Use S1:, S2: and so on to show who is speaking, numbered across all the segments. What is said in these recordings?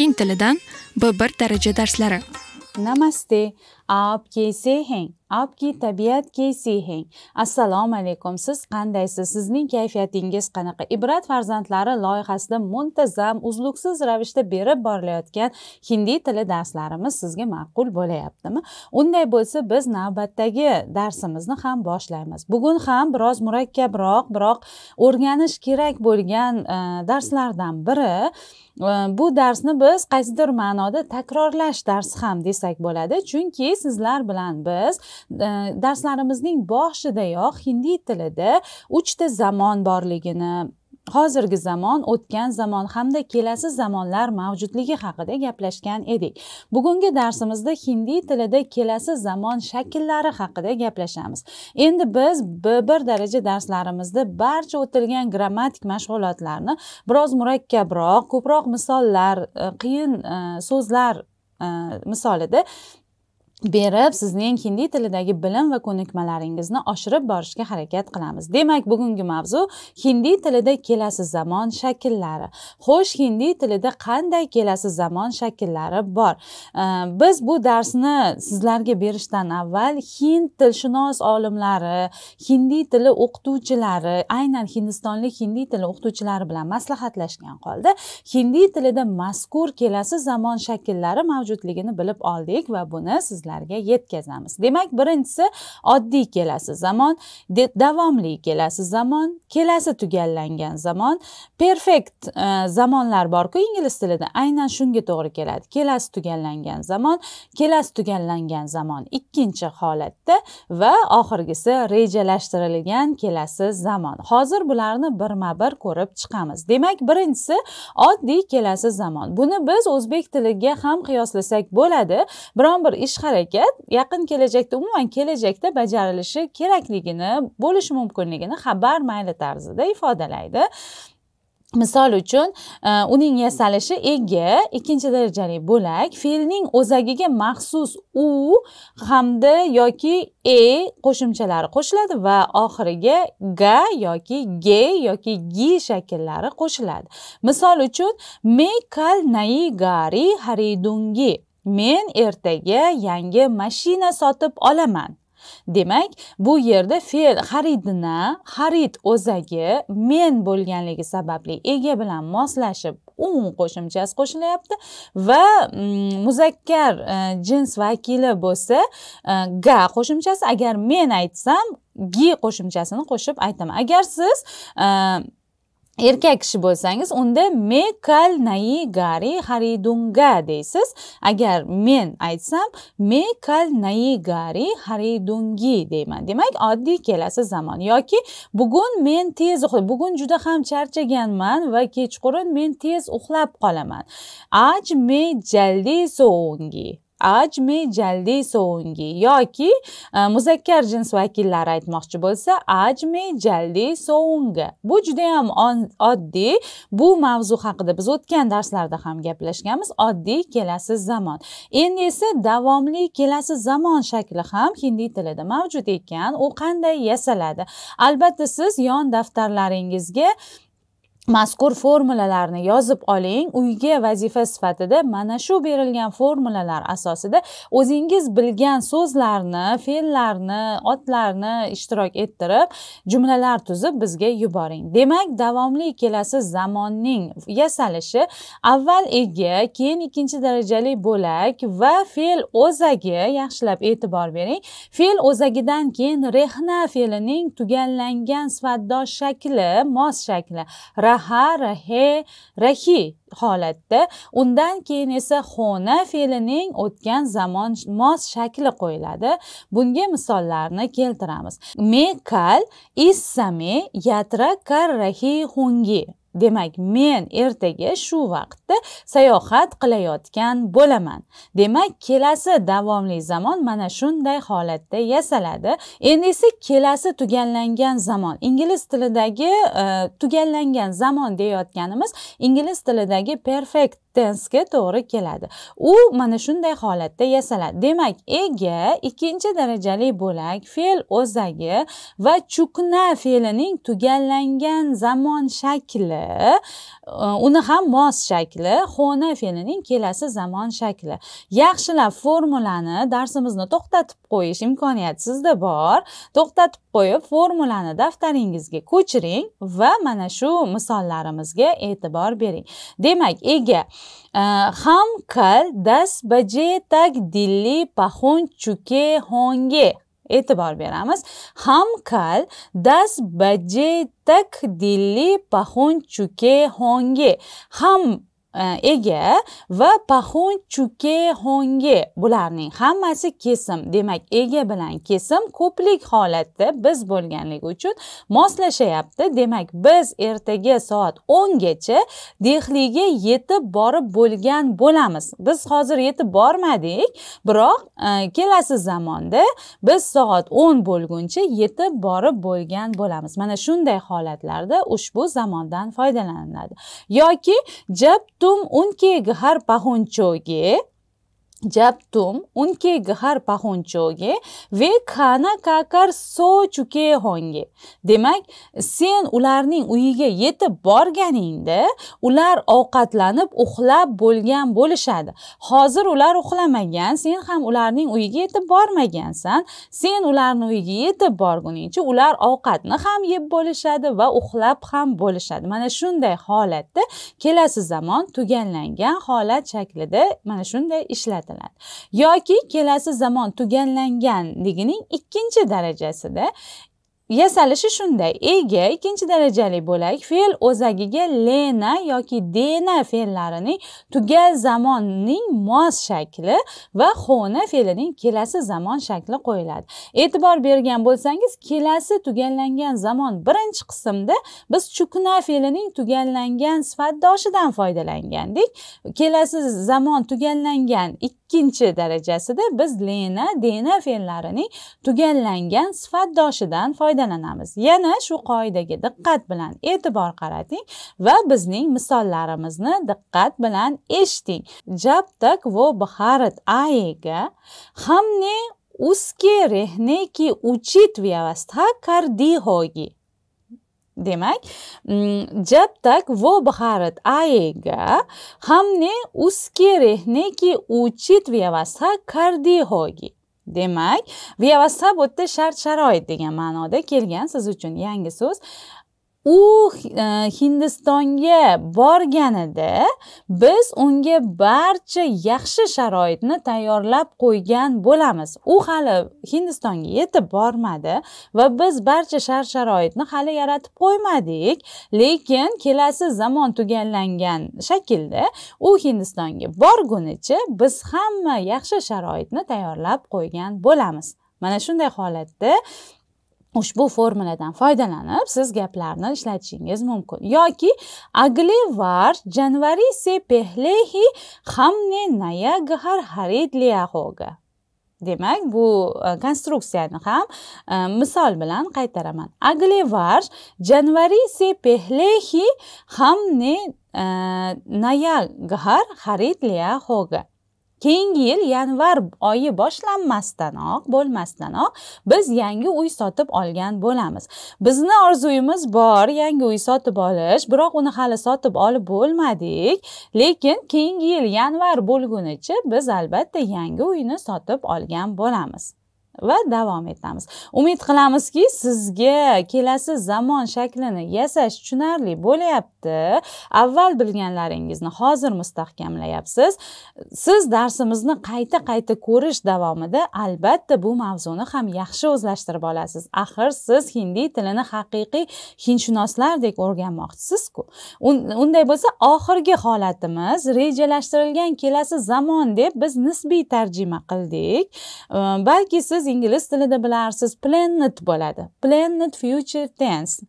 S1: hind tilidan b1 daraja darslari namaste आप कैसे हैं आपकी tabiat कैसे हैं assalomu alaykum siz qandaysiz sizning kayfiyatingiz qanaqa ibrat farzandlari loyihasida muntazam uzluksiz ravishda berib borilayotgan hindi tili darslarimiz sizga ma'qul bo'layaptimi unday bo'lsa biz navbatdagi darsimizni ham boshlaymiz bugun ham biroz murakkabroq biroq o'rganish kerak bo'lgan e, darslardan biri e, bu darsni biz qaysidir ma'noda takrorlash darsi ham desak bo'ladi chunki sizlar bilan biz e, darslarimizning boshidayoq hindiy tilida uchta zamon borligini hozirgi zamon o'tgan zamon hamda kelasi zamonlar mavjudligi haqida gaplashgan edik bugungi darsimizda hindiy tilida kelasi zamon shakllari haqida gaplashamiz endi biz b bir daraja darslarimizda barcha o'tilgan grammatik mashg'ulotlarni biroz murakkabroq ko'proq misollar e, qiyin e, so'zlar misolida berib sizning hindi tilidagi bilim va ko'nikmalaringizni oshirib borishga harakat qilamiz demak bugungi mavzu hindi tilida kelasi zamon shakllari xo'sh hindi tilida qanday kelasi zamon shakllari bor biz bu darsni sizlarga berishdan avval hind tilshunos olimlari hindi tili o'qituvchilari aynan hindistonlik hindi tili o'qituvchilari bilan maslahatlashgan holda hindi tilida mazkur kelasi zamon shakllari mavjudligini bilib oldik va buni sizlar sizlarga yetkazamiz demak birinchisi oddiy kelasi zamon davomli kelasi zamon kelasi tugallangan zamon perfekt e, zamonlar borku ingliz tilida aynan shunga to'g'ri keladi kelasi tugallangan zamon kelasi tugallangan zamon ikkinchi holatda va oxirgisi rejalashtirilgan kelasi zamon hozir bularni birma bir ko'rib chiqamiz demak birinchisi oddiy kelasi zamon buni biz o'zbek tiliga ham qiyoslasak bo'ladi biron bir ish harakat yaqin kelajakda umuman kelajakda bajarilishi kerakligini bo'lishi mumkinligini xabar mayli tarzida ifodalaydi misol uchun e, uning yasalishi ega ikkinchi darajali bo'lak fe'lning o'zagiga maxsus u hamda yoki e qo'shimchalari qo'shiladi va oxiriga ga yoki ge yoki gi shakllari qo'shiladi misol uchun me kal nai gari haridungi men ertaga yangi mashina sotib olaman demak bu yerda fe'l xaridina, xarid o'zagi men bo'lganligi sababli ega bilan moslashib un qo'shimchasi qo'shilyapti va mm, muzakkar e, jins vakili bo'lsa e, ga qo'shimchasi agar men aytsam gi qo'shimchasini qo'shib aytaman agar siz e, erkak kishi bo'lsangiz unda me kal nai gari haridunga deysiz agar men aytsam me kal nai gari haridungi deyman demak oddiy kelasi zamon yoki bugun men tez bugun juda ham charchaganman va kechqurun men tez uxlab qolaman aj me jaldi so'ngi me jaldi so'ngi yoki e, muzakkar jins vakillari aytmoqchi bo'lsa aj me jaldi so'ngi bu juda yam oddiy bu mavzu haqida biz o'tgan darslarda ham gaplashganmiz oddiy kelasi zamon endi esa davomli kelasi zamon shakli ham hindiy tilida mavjud ekan u qanday yasaladi albatta siz yon daftarlaringizga mazkur formulalarni yozib oling uyga vazifa sifatida mana shu berilgan formulalar asosida o'zingiz bilgan so'zlarni fe'llarni otlarni ishtirok ettirib jumlalar tuzib bizga yuboring demak davomli kelasi zamonning yasalishi avval ega keyin ikkinchi darajali bo'lak va fe'l o'zagi yaxshilab e'tibor bering fe'l o'zagidan keyin rehna fe'lining tugallangan sifatdosh shakli mos shakli raha rahe rahi holatda undan keyin esa xona fe'lining o'tgan zamon mos shakli qo'yiladi bunga misollarni keltiramiz me kal issame yatra kar rahi hungi demak men ertaga shu vaqtda sayohat qilayotgan bo'laman demak kelasi davomli zamon mana shunday holatda yasaladi endi esa kelasi tugallangan zamon ingliz tilidagi e, tugallangan zamon deyotganimiz ingliz tilidagi perfect tensga to'g'ri keladi u mana shunday holatda yasaladi demak ega ikkinchi darajali bo'lak fe'l o'zagi va chukna fe'lining tugallangan zamon shakli uni ham mos shakli xona fe'lining kelasi zamon shakli yaxshilab formulani darsimizni to'xtatib qo'yish imkoniyati sizda bor to'xtatib qo'yib formulani daftaringizga ko'chiring va mana shu misollarimizga e'tibor bering demak ega e, ham kal das baje tak dilli пахун chuke honge e'tibor beramiz hamkal das baje tak dili pahon chuke honge ham Э, ega va pahun chuke hongi bularning hammasi kesim demak ega bilan kesim ko'plik holatda biz bo'lganligi uchun moslashyapti demak biz ertaga soat o'ngacha dehliga yetib borib bo'lgan bo'lamiz biz hozir yetib bormadik biroq e, kelasi zamonda biz soat o'n bo'lguncha yetib borib bo'lgan bo'lamiz mana shunday holatlarda ushbu zamondan foydalaniladi yoki jab तुम उनके घर पहुंचोगे जब तुम उनके घर पहुंचोगे वे खाना खाकर सो चुके होंगे demak sen ularning uyiga yetib borganingda ular ovqatlanib uxlab bo'lgan bo'lishadi hozir ular uxlamagan sen ham ularning uyiga yetib bormagansan sen ularning uyiga yetib borguningcha ular ovqatni ham yeb bo'lishadi va uxlab ham bo'lishadi mana shunday holatda kelasi zamon tugallangan holat shaklida mana shunday ishlatadi etiladi yoki kelasi zamon tugallanganligining ikkinchi darajasida yasalishi shunday ega ikkinchi darajali bo'lak fe'l o'zagiga lena yoki dena fe'llarining tugal zamonning mos shakli va xona fe'lining kelasi zamon shakli qo'yiladi e'tibor bergan bo'lsangiz kelasi tugallangan zamon birinchi qismda biz chukna fe'lining tugallangan sifatdoshidan foydalangandik kelasi zamon tugallangan ikkinchi darajasida biz lena dena fe'llarining tugallangan sifatdoshidan foydalanamiz yana shu qoidaga diqqat bilan e'tibor qarating va bizning misollarimizni diqqat bilan eshiting jab tak vo бхарат aega हमने उसके rehneki की उचित demak jab tak vo бхарат аега hamne uske rehne ki uchit vyavastha kardi hogi demak vyavastha bu yerda shart sharoit degan ma'noda kelgan siz uchun yangi so'z u e, hindistonga borganida biz unga barcha yaxshi sharoitni tayyorlab qo'ygan bo'lamiz u hali hindistonga yetib bormadi va biz barcha shart sharoitni hali yaratib qo'ymadik lekin kelasi zamon tugallangan shaklda u hindistonga borgunicha biz hamma yaxshi sharoitni tayyorlab qo'ygan bo'lamiz mana shunday holatda ushbu formuladan foydalanib siz gaplarni ishlatishingiz mumkin yoki agli var janvari se pehlehi hamne naya gahar harid liyahoga demak bu e, konstruksiyani ham e, misol bilan qaytaraman agli var janvari se pehlehi hamne e, naya gahar harid liyahoga keyingi yil yanvar oyi boshlanmasdanoq bo'lmasdanoq biz yangi uy sotib olgan bo'lamiz bizni orzuyimiz bor yangi uy sotib olish biroq uni hali sotib olib bo'lmadik lekin keyingi yil yanvar bo'lgunicha biz albatta yangi uyni sotib olgan bo'lamiz va davom etamiz umid qilamizki sizga kelasi zamon shaklini yasash tushunarli bo'lyapti sifatni avval bilganlaringizni hozir mustahkamlayapsiz siz darsimizni qayta qayta ko'rish davomida albatta bu mavzuni ham yaxshi o'zlashtirib olasiz axir siz hindiy tilini haqiqiy hindshunoslardek o'rganmoqchisizku unday bo'lsa oxirgi holatimiz rejalashtirilgan kelasi zamon deb biz nisbiy tarjima qildik balki siz ingliz tilida bilarsiz planet bo'ladi planned future tense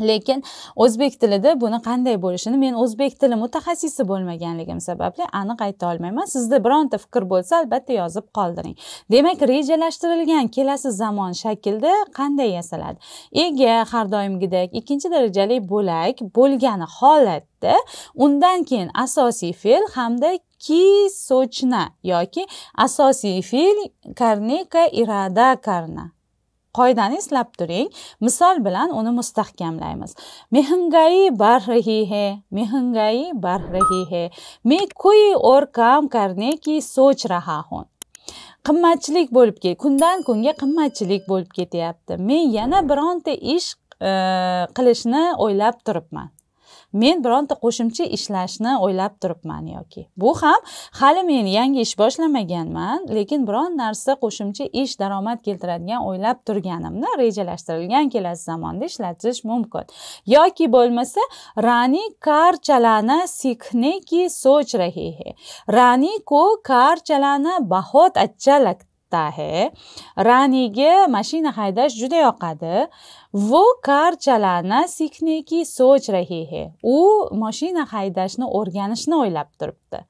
S1: lekin o'zbek tilida buni qanday bo'lishini men o'zbek tili mutaxassisi bo'lmaganligim sababli aniq ayta olmayman sizda bironta fikr bo'lsa albatta yozib qoldiring demak rejalashtirilgan kelasi zamon shaklda qanday yasaladi ega har doimgidek ikkinchi darajali bo'lak bo'lgani holatda undan keyin asosiy fe'l hamda ki sochna yoki asosiy fe'l karnika irada karna qoidani eslab turing misol bilan uni mustahkamlaymiz mehngai bar rahi hai mehngai bar rahi hai or koi aur kaam karne ki soch raha hun qimmatchilik bo'lib ket kundan kunga qimmatchilik bo'lib ketyapti men yana bironta ish e, qilishni o'ylab turibman men bironta qo'shimcha ishlashni o'ylab turibman yoki bu ham hali men yangi ish boshlamaganman lekin biron narsa qo'shimcha ish daromad keltiradigan o'ylab turganimni rejalashtirilgan kelasi zamonda ishlatish mumkin yoki bo'lmasa rani kar chalana sikne ki soch rahi hai rani ko kar chalana bahut acha lagta mashina haydash juda yoqadi वो car chalana sikneki soch rahi hai u mashina haydashni o'rganishni o'ylab turibdi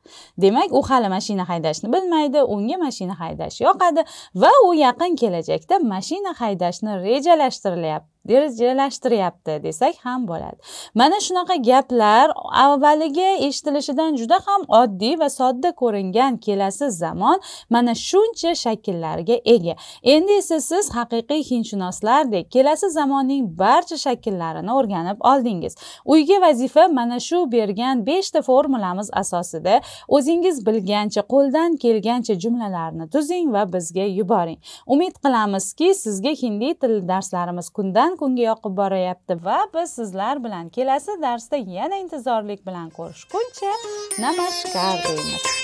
S1: demak u hali mashina haydashni bilmaydi unga mashina haydash yoqadi va u yaqin kelajakda mashina haydashni rejalashtirilyapti rejalashtiryapti desak ham bo'ladi mana shunaqa gaplar avvaliga eshitilishidan juda ham oddiy va sodda ko'ringan kelasi zamon mana shuncha shakllarga ega endi esa siz haqiqiy hindshunoslardek kelasi zamon zamonning barcha shakllarini o'rganib oldingiz uyga vazifa mana shu bergan 5 ta formulamiz asosida o'zingiz bilgancha qo'ldan kelgancha jumlalarni tuzing va bizga yuboring umid qilamizki sizga hindi tili darslarimiz kundan kunga yoqib borayapti va biz sizlar bilan kelasi darsda yana intizorlik bilan ko'rishguncha namashkar deymiz